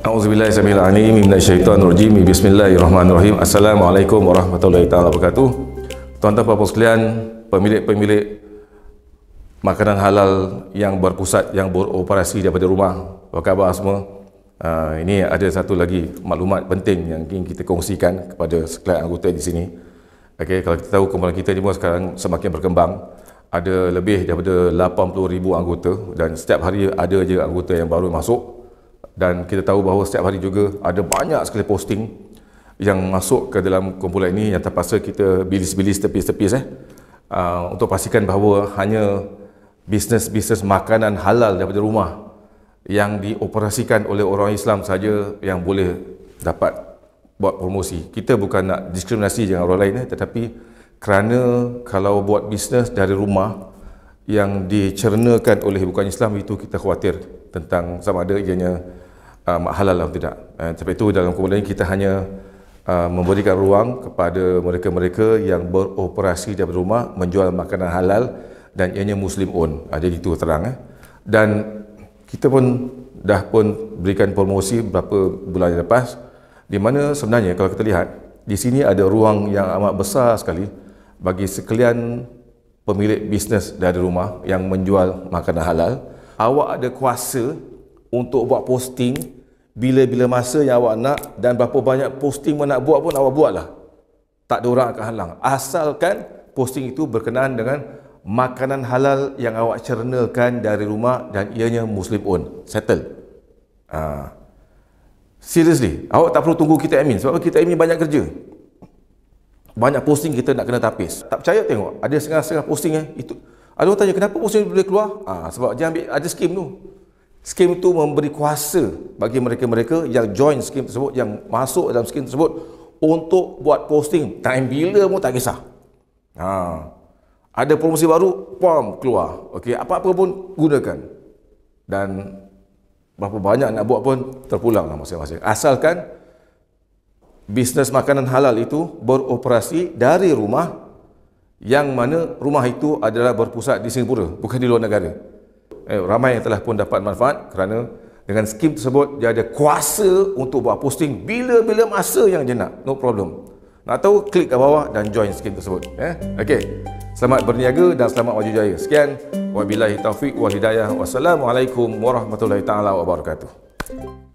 A'udzubillahi samil alim minasyaitonirrajim. Bismillahirrahmanirrahim. Assalamualaikum warahmatullahi taala wabarakatuh. Tuan-tuan puan-puan sekalian, pemilik-pemilik makanan halal yang berpusat yang beroperasi daripada rumah. Apa khabar semua? Ah, ini ada satu lagi maklumat penting yang ingin kita kongsikan kepada sekalian anggota di sini. Okay, kalau kita tahu kumpulan kita ni sekarang semakin berkembang. Ada lebih daripada 80,000 anggota dan setiap hari ada je anggota yang baru masuk dan kita tahu bahawa setiap hari juga ada banyak sekali posting yang masuk ke dalam kumpulan ini yang terpaksa kita bilis-bilis tepis-tepis eh uh, untuk pastikan bahawa hanya bisnes-bisnes makanan halal daripada rumah yang dioperasikan oleh orang Islam saja yang boleh dapat buat promosi. Kita bukan nak diskriminasi dengan orang lain eh, tetapi kerana kalau buat bisnes dari rumah yang dicernakan oleh bukan Islam itu kita khawatir tentang sama ada ianya uh, halal atau lah, tidak. Uh, sebab itu dalam kumpulan ini kita hanya uh, memberikan ruang kepada mereka-mereka yang beroperasi di rumah menjual makanan halal dan ianya muslim own. Uh, ah, jadi itu terang. Eh. Dan kita pun dah pun berikan promosi beberapa bulan yang lepas di mana sebenarnya kalau kita lihat di sini ada ruang yang amat besar sekali bagi sekalian pemilik bisnes dari rumah yang menjual makanan halal awak ada kuasa untuk buat posting bila-bila masa yang awak nak dan berapa banyak posting yang nak buat pun awak buatlah. Tak ada orang akan halang. Asalkan posting itu berkenaan dengan makanan halal yang awak cernakan dari rumah dan ianya muslim pun Settle. Ah. Seriously, awak tak perlu tunggu kita admin sebab kita admin banyak kerja. Banyak posting kita nak kena tapis. Tak percaya tengok, ada setengah-setengah posting eh itu. Ada orang tanya kenapa posting boleh keluar? Ah uh, sebab dia ambil ada skim tu skim itu memberi kuasa bagi mereka-mereka yang join skim tersebut yang masuk dalam skim tersebut untuk buat posting time bila pun tak kisah ha. ada promosi baru pam keluar okey apa-apa pun gunakan dan berapa banyak nak buat pun terpulang lah masing-masing asalkan bisnes makanan halal itu beroperasi dari rumah yang mana rumah itu adalah berpusat di Singapura bukan di luar negara eh, ramai yang telah pun dapat manfaat kerana dengan skim tersebut dia ada kuasa untuk buat posting bila-bila masa yang dia nak no problem nak tahu klik kat bawah dan join skim tersebut eh? ok selamat berniaga dan selamat maju jaya sekian wabillahi taufiq wal hidayah wassalamualaikum warahmatullahi taala wabarakatuh